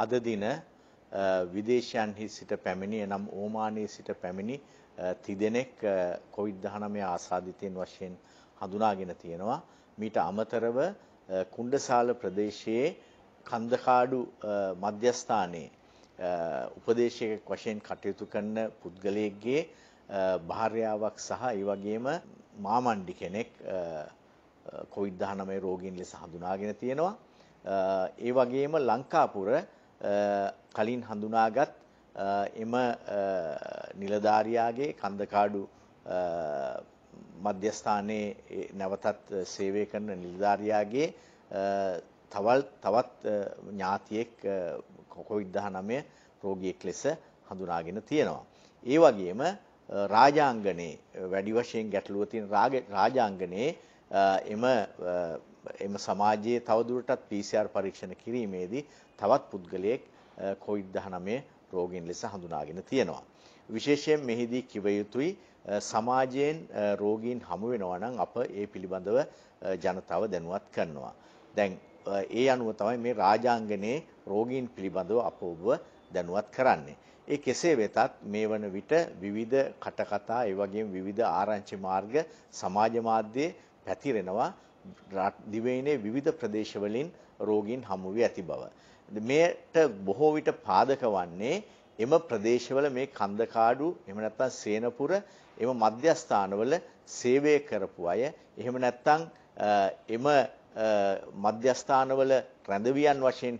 අද දින විදේශයන්හි සිට පැමිණි එනම් ඕමානයේ සිට පැමිණි තිදෙනෙක් කොවිD-19 ආසාදිතයින් වශයෙන් හඳුනාගෙන තියෙනවා. මීට අමතරව කුණ්ඩසාල ප්‍රදේශයේ කන්දකාඩු මධ්‍යස්ථානයේ උපදේශකෙක් වශයෙන් කටයුතු කරන පුද්ගලයෙක්ගේ භාර්යාවක් සහ ඒ වගේම මාමණ්ඩි කෙනෙක් කොවිD-19 රෝගීන් ලෙස හඳුනාගෙන තියෙනවා. ඒ වගේම ලංකාපුර කලින් හඳුනාගත් එම නිලධාරියාගේ කන්දකාඩු මධ්‍යස්ථානයේ නැවතත් සේවය කරන නිලධාරියාගේ තවල් තවත් ඥාතියෙක් කොවිඩ්-19 රෝගියෙක් ලෙස හඳුනාගෙන තියෙනවා. ඒ වගේම රාජාංගනේ වැඩි වශයෙන් ගැටලුව තියෙන රාජාංගනේ එම එම සමාජයේ තවදුරටත් PCR පරීක්ෂණ කිරීමේදී තවත් පුද්ගලයෙක් COVID-19 රෝගීන් ලෙස හඳුනාගෙන තියෙනවා. විශේෂයෙන් මෙහිදී කිව යුතුයි සමාජයෙන් රෝගීන් හමු වෙනවා නම් අප ඒ පිළිබඳව ජනතාව දැනුවත් කරනවා. දැන් ඒ අනුව තමයි මේ රාජාංගනයේ රෝගීන් පිළිබඳව අප ඔබව දැනුවත් කරන්නේ. ඒ කෙසේ වෙතත් මේ වන විට විවිධ කටකතා ඒ වගේම විවිධ ආරංචි මාර්ග සමාජ මාධ්‍යයේ පැතිරෙනවා දිවයිනේ විවිධ ප්‍රදේශවලින් රෝගීන් හමු වී ඇති බව. මේට බොහෝ විට පාදක වන්නේ එම ප්‍රදේශවල මේ කන්දකාඩු එහෙම නැත්නම් සේනපුර එම මධ්‍යස්ථානවල සේවය කරපු අය එහෙම නැත්නම් එම මධ්‍යස්ථානවල රැඳවියන් වශයෙන්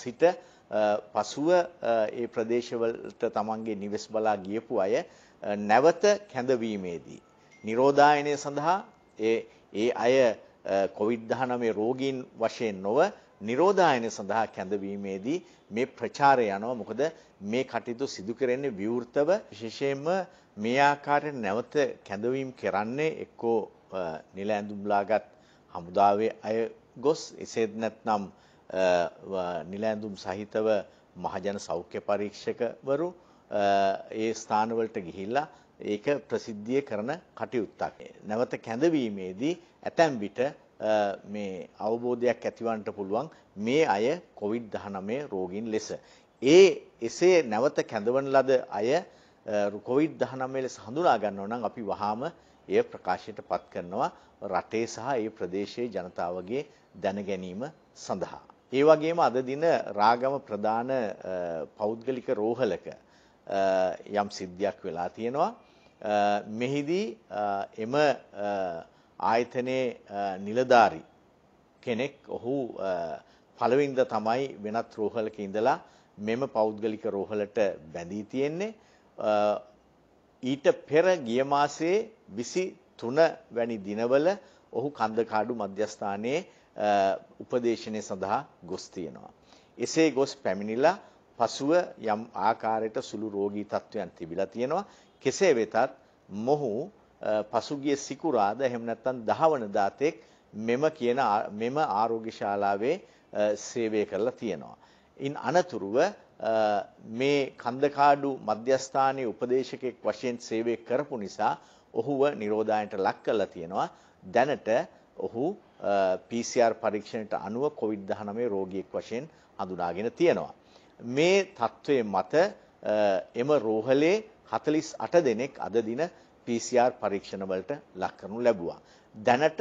සිට පසුව ඒ ප්‍රදේශවලට තමන්ගේ නිවෙස් බලා ගියපු අය නැවත කැඳවීමේදී නිරෝධායනය සඳහා ඒ ඒ අය කොවිD-19 රෝගීන් වශයෙන් නොව නිරෝධායනය සඳහා කැඳවීමේදී මේ ප්‍රචාරය යනවා මොකද මේ කටයුතු සිදු කරන්නේ විවෘතව විශේෂයෙන්ම මේ ආකාරයෙන් නැවත කැඳවීම් කරන්නේ එක්කෝ නිල ඇඳුම්ලාගත් හමුදාවේ අය ගොස් එසේත් නැත්නම් නිල ඇඳුම් සහිතව මහජන සෞඛ්‍ය පරීක්ෂකවරු ඒ ස්ථානවලට ගිහිල්ලා ඒක ප්‍රසිද්ධිය කරන කටයුත්තක්. නැවත කැඳවීමේදී ඇතැම් විට මේ අවබෝධයක් ඇතිවන්නට පුළුවන් මේ අය කොවිඩ්-19 රෝගීන් ලෙස. ඒ එසේ නැවත කැඳවන ලද අය කොවිඩ්-19 ලෙස හඳුනා ගන්නව නම් අපි වහාම එය ප්‍රකාශයට පත් කරනවා රටේ සහ ඒ ප්‍රදේශයේ ජනතාවගේ දැන ගැනීම සඳහා. ඒ වගේම අද දින රාගම ප්‍රධාන පෞද්ගලික රෝහලක යම් සිද්ධියක් වෙලා තියෙනවා. මෙහිදී එම ආයතනයේ නිලධාරි කෙනෙක් ඔහු පළවෙනිද තමයි වෙනත් රෝහලක ඉඳලා මෙම පෞද්ගලික රෝහලට බැඳී තියෙන්නේ ඊට පෙර ගිය මාසයේ 23 වැනි දිනවල ඔහු කන්දකාඩු මධ්‍යස්ථානයේ උපදේශනය සඳහා ගොස් තියෙනවා. එසේ ගොස් පැමිණිලා පසුව යම් ආකාරයට සුළු රෝගී තත්ත්වයන් තිබිලා තියෙනවා. කෙසේ වෙතත් මොහු පසුගිය සිකුරාද එහෙම නැත්නම් දහවන දාතෙක් මෙම කියන මෙම ආරෝග්‍ය ශාලාවේ සේවය කරලා තියෙනවා. ඉන් අනතුරුව මේ කන්දකාඩු මධ්‍යස්ථානයේ උපදේශකෙක් වශයෙන් සේවය කරපු නිසා ඔහුව නිරෝධායනට ලක් කරලා තියෙනවා. දැනට ඔහු PCR පරීක්ෂණයට අනුව COVID-19 රෝගියෙක් වශයෙන් හඳුනාගෙන තියෙනවා. මේ தત્ත්වයේ මත එම රෝහලේ 48 දෙනෙක් අද දින PCR පරීක්ෂණ වලට ලක් කරනු ලැබුවා. දැනට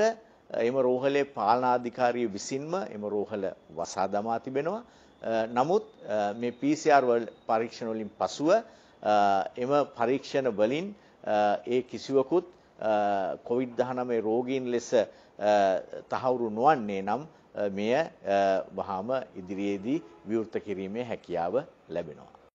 එම රෝහලේ පාලනාධිකාරිය විසින්ම එම රෝහල වසා දමා තිබෙනවා. නමුත් මේ PCR පරීක්ෂණ වලින් පසුව එම පරීක්ෂණ වලින් ඒ කිසිවකුත් COVID-19 රෝගීන් ලෙස තහවුරු නොවන්නේ නම් මෙය වහාම ඉදිරියේදී විවෘත කිරීමේ හැකියාව ලැබෙනවා.